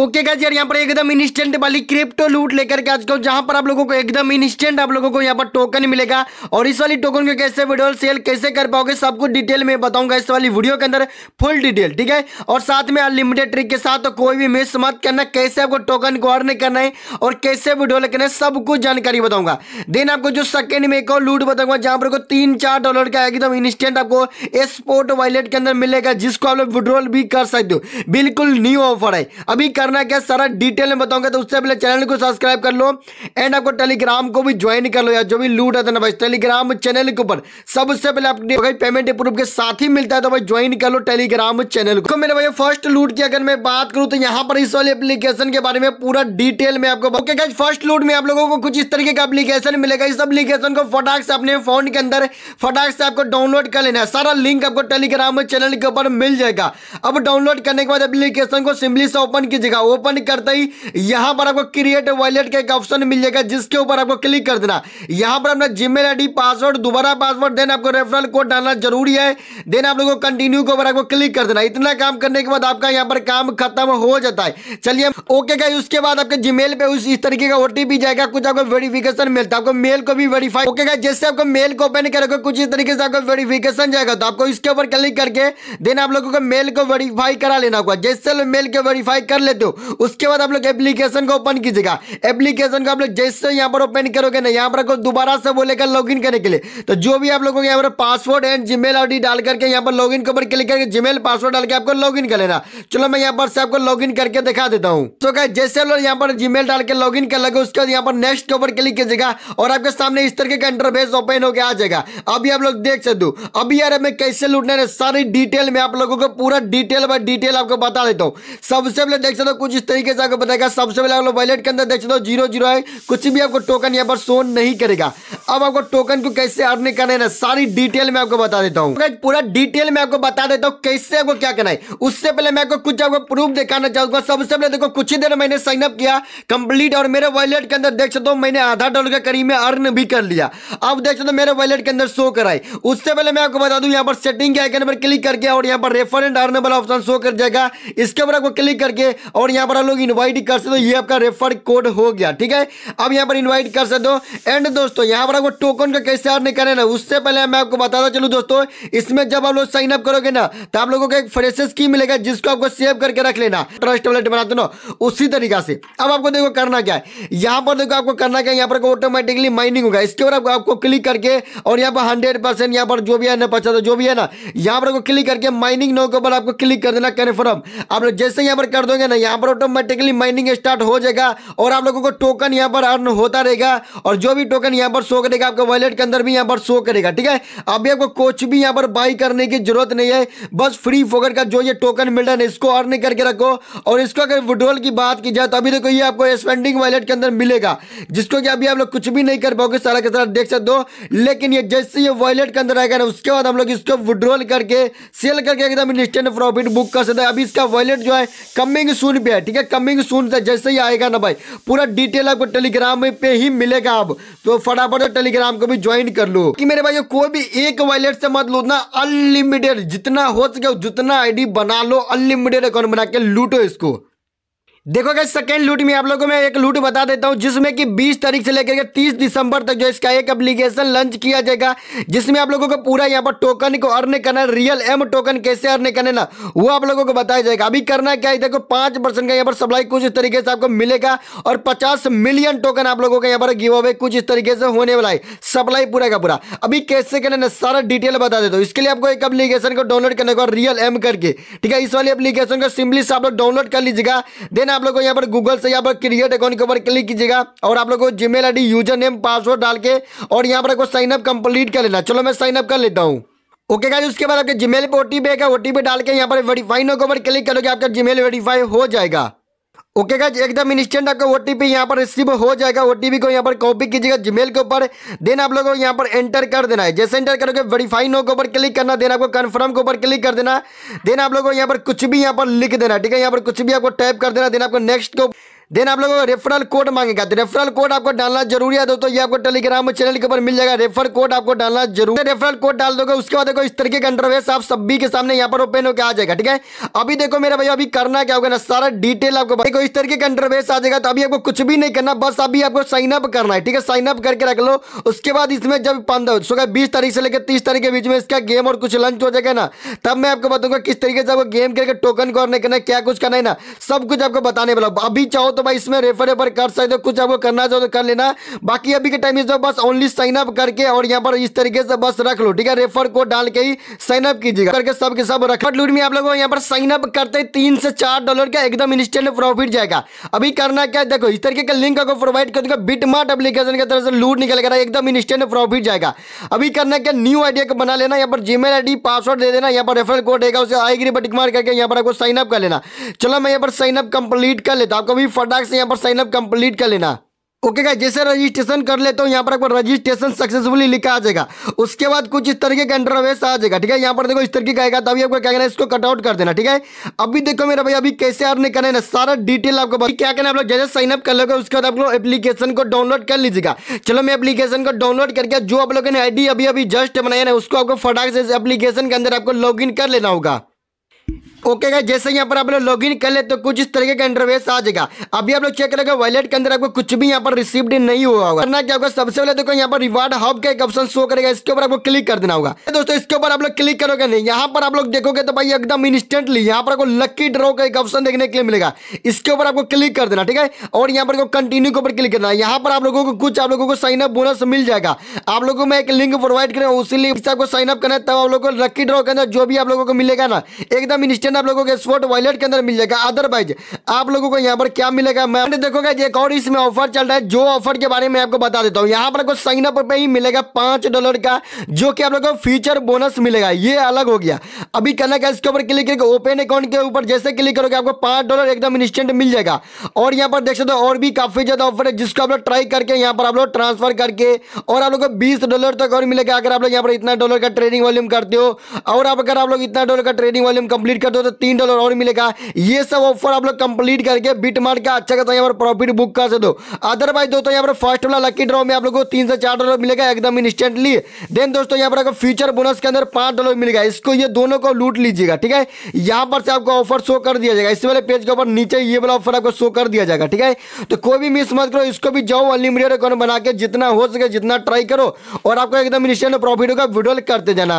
okay guys यार यहाँ पर एकदम इंस्टेंट वाली क्रिप्टो लूट लेकर के आज को तो जहां पर आप लोगों को एकदम इंस्टेंट आप लोगों को यहाँ पर टोकन मिलेगा और इस वाली टोकन को कैसे विड्रॉल सेल कैसे कर पाओगे सब कुछ डिटेल में बताऊंगा इस वाली वीडियो के अंदर फुल डिटेल ठीक है और साथ में अनलिमिटेड ट्रिक के साथ तो कोई भी मिस मत करना कैसे आपको टोकन को अर्न करना है और कैसे विड्रॉल करना है सब कुछ जानकारी बताऊंगा देन आपको जो सेकेंड में एक और लूट बताऊंगा जहां पर तीन चार डॉलर का एकदम इंस्टेंट आपको स्पोर्ट वॉलेट के अंदर मिलेगा जिसको आप लोग विड्रॉल भी कर सकते हो बिल्कुल न्यू ऑफर है अभी कर करना है क्या सारा डिटेल में बताऊंगा तो उससे पहले चैनल को सब्सक्राइब कर लो एंड आपको टेलीग्राम को भी ज्वाइन कर लो या जो भी लूट आता है ना भाई टेलीग्राम चैनल के ऊपर सबसे पहले आपको पेमेंट प्रूफ के साथ ही मिलता है तो भाई ज्वाइन कर लो टेलीग्राम चैनल को मेरे भाई फर्स्ट लूट की अगर मैं बात करूँ तो यहाँ पर इस वाली एप्लीकेशन के बारे में पूरा डिटेल में आपको फर्स्ट लूट में आप लोगों को कुछ इस तरीके का एप्लीकेशन मिलेगा इस एप्लीकेशन को फटाक से अपने फोन के अंदर फटाक से आपको डाउनलोड कर लेना सारा लिंक आपको टेलीग्राम चैनल के ऊपर मिल जाएगा अब डाउनलोड करने के बाद एप्लीकेशन को सिंपली से ओपन कीजिएगा जाएगा ओपन करते ही यहां पर आपको क्रिएट वॉलेट का एक ऑप्शन मिल जाएगा जिसके ऊपर आपको क्लिक कर देना यहां पर अपना जीमेल आईडी पासवर्ड दोबारा पासवर्ड देना आपको रेफरल कोड डालना जरूरी है देन आप लोगों को कंटिन्यू के ऊपर आपको क्लिक कर देना इतना काम करने के बाद आपका यहाँ पर काम खत्म हो जाता है चलिए ओके गई उसके बाद आपके जीमेल पे उस इस तरीके का ओटीपी जाएगा कुछ आपको वेरिफिकेशन मिलता है आपको मेल को भी वेरीफाई ओके गई जैसे आपको मेल को ओपन करोगे कुछ इस तरीके से आपको वेरिफिकेशन जाएगा तो आपको इसके ऊपर क्लिक करके देन आप लोगों को मेल को वेरीफाई करा लेना होगा जैसे मेल को वेरीफाई कर लेते हो उसके बाद आप लोग एप्लीकेशन को ओपन कीजिएगा एप्लीकेशन को आप लोग जैसे यहाँ पर ओपन करोगे ना यहाँ पर दोबारा से बोलेगा लॉग इन करने के लिए तो जो भी आप लोगों के यहाँ पर पासवर्ड एंड जीमेल आईडी डाल करके यहाँ पर लॉगिन के ऊपर क्लिक करके जीमेल पासवर्ड डाल के आपको लॉगिन कर लेना चलो मैं यहाँ पर से आपको लॉगिन करके दिखा देता हूँ तो क्या जैसे लोग यहाँ पर जीमेल डाल के लॉगिन कर लगे उसके बाद यहाँ पर नेक्स्ट के ऊपर क्लिक कीजिएगा और आपके सामने इस तरह का इंटरफेस ओपन होकर आ जाएगा अभी आप लोग देख सकते अभी यार मैं कैसे लूटने सारी डिटेल में आप लोगों को पूरा डिटेल बाय डिटेल आपको बता देता हूँ सबसे पहले देख सकते कुछ इस तरीके से आपको बताएगा सबसे पहले आप लोग वॉलेट के अंदर देख सकते हो जीरो जीरो है कुछ भी आपको टोकन यहाँ पर शो नहीं करेगा अब आपको टोकन को कैसे अर्न करना है ना सारी डिटेल में आपको बता देता हूँ पूरा डिटेल में आपको बता देता हूँ कैसे आपको क्या करना है उससे पहले मैं आपको कुछ आपको प्रूफ दिखाना चाहूंगा सबसे पहले देखो कुछ ही देर मैंने साइन अप किया कंप्लीट और मेरे वॉलेट के अंदर देख सकते हो मैंने आधा डॉलर के करीब में अर्न भी कर लिया अब देख सकते हो मेरे वॉलेट के अंदर शो कराए उससे पहले मैं आपको बता दू यहाँ पर सेटिंग के आइकन पर क्लिक करके और यहाँ पर रेफर एंड अर्न वाला ऑप्शन शो कर जाएगा इसके ऊपर आपको क्लिक करके और और यहाँ पर आप लोग इन्वाइट कर सकते हो ये आपका रेफर कोड हो गया ठीक है अब यहाँ पर इन्वाइट कर सकते हो एंड दोस्तों यहाँ पर आपको टोकन का कैसे अर्न करें ना उससे पहले मैं आपको बताता चलूँ दोस्तों इसमें जब आप लोग साइन अप करोगे ना तो आप लोगों को एक फ्रेशेस की मिलेगा जिसको आपको सेव करके रख लेना ट्रस्ट वॉलेट बनाते ना उसी तरीका से अब आपको देखो करना क्या है यहाँ पर देखो आपको करना क्या है यहाँ पर ऑटोमेटिकली माइनिंग होगा इसके ऊपर आपको, क्लिक करके और यहाँ पर हंड्रेड परसेंट पर जो भी है ना पचास जो भी है ना यहाँ पर क्लिक करके माइनिंग नो के ऊपर आपको क्लिक कर देना कन्फर्म आप लोग जैसे यहाँ पर कर दोगे ना यहाँ पर ऑटोमेटिकली माइनिंग स्टार्ट हो जाएगा और आप लोगों को टोकन यहाँ पर अर्न होता रहेगा और जो भी टोकन यहाँ पर शो करेगा आपके वॉलेट के अंदर भी यहाँ पर शो करेगा ठीक है अभी आपको कुछ भी यहाँ पर बाई करने की जरूरत नहीं है बस फ्री फोकर का जो ये टोकन मिल रहा है इसको अर्न करके रखो और इसको अगर विड्रोल की बात की जाए तो अभी देखो ये आपको स्पेंडिंग वॉलेट के अंदर मिलेगा जिसको कि अभी आप लोग कुछ भी नहीं कर पाओगे सारा का सारा देख सकते हो लेकिन ये जैसे ये वॉलेट के अंदर आएगा ना उसके बाद हम लोग इसको विड्रोल करके सेल करके एकदम इंस्टेंट प्रॉफिट बुक कर सकते हैं अभी इसका वॉलेट जो है कमिंग सून भी है ठीक है कमिंग सून से जैसे ही आएगा ना भाई पूरा डिटेल आपको टेलीग्राम पे ही मिलेगा अब तो फटाफट टेलीग्राम को भी ज्वाइन कर लो कि मेरे भाई कोई भी एक वॉलेट से मत लो ना अनलिमिटेड जितना हो सके जितना आईडी बना लो अनलिमिटेड अकाउंट बना के लूटो इसको देखो गैस सेकेंड लूट में आप लोगों मैं एक लूट बता देता हूँ जिसमें कि 20 तारीख से लेकर के 30 दिसंबर तक जो इसका एक एप्लीकेशन लॉन्च किया जाएगा जिसमें आप लोगों को पूरा यहाँ पर टोकन को अर्न करना रियल एम टोकन कैसे अर्न करना ना वो आप लोगों को बताया जाएगा अभी करना क्या है देखो पाँच परसेंट का यहाँ पर सप्लाई कुछ इस तरीके से आपको मिलेगा और पचास मिलियन टोकन आप लोगों का यहाँ पर गिव अवे कुछ इस तरीके से होने वाला है सप्लाई पूरा का पूरा अभी कैसे करना सारा डिटेल बता देता हूँ इसके लिए आपको एक अपलीकेशन को डाउनलोड करने को रियल एम करके ठीक है इस वाली अपलीकेशन को सिंपली से आप लोग डाउनलोड कर लीजिएगा देन देना आप लोग को यहाँ पर गूगल से यहाँ पर क्रिएट अकाउंट के ऊपर क्लिक कीजिएगा और आप लोग को Gmail user name password डाल के और यहाँ पर आपको साइन अप कंप्लीट कर लेना चलो मैं साइन अप कर लेता हूँ ओके okay उसके बाद आपके जीमेल पे ओटीपी आएगा ओटीपी डाल के यहाँ पर वेरीफाई नो के ऊपर क्लिक करोगे आपका जीमेल वेरीफाई हो जाएगा ओके गाइज एकदम इंस्टेंट आपका ओटीपी यहां यहाँ पर रिसीव हो जाएगा ओटीपी को यहाँ पर कॉपी कीजिएगा जीमेल के ऊपर देन आप लोगों को यहाँ पर एंटर कर देना है जैसे एंटर करोगे वेरीफाई नो के ऊपर क्लिक करना देन आपको कन्फर्म के ऊपर क्लिक कर देना देन आप लोगों को यहाँ पर कुछ भी यहाँ पर लिख देना ठीक है यहाँ पर कुछ भी आपको टाइप कर देना देन आपको नेक्स्ट को देन आप लोगों को रेफरल कोड मांगेगा तो रेफरल कोड आपको डालना जरूरी है दोस्तों ये आपको टेलीग्राम चैनल के ऊपर मिल जाएगा रेफर कोड आपको डालना जरूरी रेफरल कोड डाल दोगे उसके बाद देखो इस तरीके का इंटरवेस आप सभी के सामने यहाँ पर ओपन होकर आ जाएगा ठीक है अभी देखो मेरा भाई अभी करना क्या होगा ना सारा डिटेल आपको देखो इस तरीके का इंटरवेस आ जाएगा तो अभी आपको कुछ भी नहीं करना बस अभी आपको साइन अप करना है ठीक है साइन अप करके रख लो उसके बाद इसमें जब पंद्रह सो बीस तारीख से लेकर तीस तारीख के बीच में इसका गेम और कुछ लंच हो जाएगा ना तब मैं आपको बताऊंगा किस तरीके से आपको गेम करके टोकन को करना है क्या कुछ करना है ना सब कुछ आपको बताने वाला अभी चाहो तो तो भाई इसमें रेफर वेफर कर सकते हो कुछ आपको करना चाहो तो कर लेना बाकी अभी के टाइम इस बस ओनली साइन अप करके और यहाँ पर इस तरीके से बस रख लो ठीक है रेफर को डाल के ही साइन अप कीजिएगा करके सब के सब रख लूट में आप लोगों यहाँ पर साइन अप करते ही तीन से चार डॉलर का एकदम इंस्टेंट प्रॉफिट जाएगा अभी करना क्या देखो इस तरीके का लिंक आपको प्रोवाइड कर दूंगा बिटमार्ट एप्लीकेशन की तरह से लूट निकल कर एकदम इंस्टेंट प्रॉफिट जाएगा अभी करना क्या न्यू आइडिया का बना लेना यहाँ पर जीमेल आईडी पासवर्ड दे देना यहाँ पर रेफर कोड देगा उसे आई ग्री बटिक मार करके यहाँ पर आपको साइन अप कर लेना चलो मैं यहाँ पर साइन अप कंप्लीट कर लेता आपको भी फट फटाक से यहाँ पर साइनअप कंप्लीट कर लेना ओके okay जैसे रजिस्ट्रेशन कर लेते हो यहाँ पर आपको रजिस्ट्रेशन सक्सेसफुली लिखा आ जाएगा उसके बाद कुछ इस तरीके का इंटरवेस आ जाएगा ठीक है यहाँ पर देखो इस तरीके का आएगा तभी आपको क्या करना है इसको कटआउट कर देना ठीक है अभी देखो मेरा भाई अभी कैसे आपने करना है ना सारा डिटेल आपको बता क्या करना आप लोग जैसे साइनअप कर लोगे उसके बाद आप लोग एप्लीकेशन को डाउनलोड कर लीजिएगा चलो मैं एप्लीकेशन को डाउनलोड करके जो आप लोगों ने आई अभी अभी जस्ट बनाया ना उसको आपको फटाक से एप्लीकेशन के अंदर आपको लॉग कर लेना होगा ओके okay, जैसे यहाँ पर आप लोग लॉगिन कर ले तो कुछ इस तरीके का इंटरवेस आ जाएगा अभी आप लोग चेक करेंगे वॉलेट के अंदर आपको कुछ भी यहाँ पर रिसीव्ड नहीं हुआ होगा करना क्या होगा सबसे पहले देखो यहाँ पर रिवार्ड हब का एक ऑप्शन शो करेगा इसके ऊपर आपको क्लिक कर देना होगा दोस्तों इसके ऊपर आप लोग क्लिक करोगे नहीं यहाँ पर आप लोग देखोगे तो भाई एकदम इंस्टेंटली यहाँ पर आपको लकी ड्रॉ का एक ऑप्शन देखने के लिए मिलेगा इसके ऊपर आपको क्लिक कर देना ठीक है और यहाँ पर कंटिन्यू के ऊपर क्लिक करना यहाँ पर आप लोगों को कुछ आप लोगों को साइन अप बोनस मिल जाएगा आप लोगों को मैं एक लिंक प्रोवाइड करें उसी लिंक आपको साइन अप करना है तब आप लोग को लकी ड्रॉ के अंदर जो भी आप लोगों को मिलेगा ना एकदम इंस्टेंट ऑप्शन आप लोगों के स्पोर्ट वॉलेट के अंदर मिल जाएगा अदरवाइज आप लोगों को यहाँ पर क्या मिलेगा मैं देखोगे एक और इसमें ऑफर चल रहा है जो ऑफर के बारे में आपको बता देता हूँ यहाँ पर आपको साइन अप पे ही मिलेगा पांच डॉलर का जो कि आप लोगों को फ्यूचर बोनस मिलेगा ये अलग हो गया अभी करना क्या इसके ऊपर क्लिक करके ओपन अकाउंट के ऊपर जैसे क्लिक करोगे आपको पांच डॉलर एकदम इंस्टेंट मिल जाएगा और यहाँ पर देख सकते हो और भी काफी ज्यादा ऑफर है जिसको आप लोग ट्राई करके यहाँ पर आप लोग ट्रांसफर करके और आप लोग को बीस डॉलर तक और मिलेगा अगर आप लोग यहाँ पर इतना डॉलर का ट्रेडिंग वॉल्यूम करते हो और अगर आप लोग इतना डॉलर का ट्रेडिंग वॉल्यूम कंप्लीट करते हो हो तो तीन डॉलर और मिलेगा ये सब ऑफर आप लोग कंप्लीट करके बीट बिटमार्ट का अच्छा खासा यहाँ पर प्रॉफिट बुक कर सकते हो अदरवाइज दोस्तों यहाँ पर फर्स्ट वाला लकी ड्रॉ में आप लोग को तीन से चार डॉलर मिलेगा एकदम इंस्टेंटली देन दोस्तों यहाँ पर आपको फ्यूचर बोनस के अंदर पांच डॉलर मिलेगा इसको ये दोनों को लूट लीजिएगा ठीक है यहाँ पर से आपको ऑफर शो कर दिया जाएगा इस वाले पेज के ऊपर नीचे ये वाला ऑफर आपको शो कर दिया जाएगा ठीक है तो कोई भी मिस मत करो इसको भी जाओ अनलिमिटेड अकाउंट बना के जितना हो सके जितना ट्राई करो और आपको एकदम इंस्टेंट प्रॉफिट होगा विड्रॉल करते जाना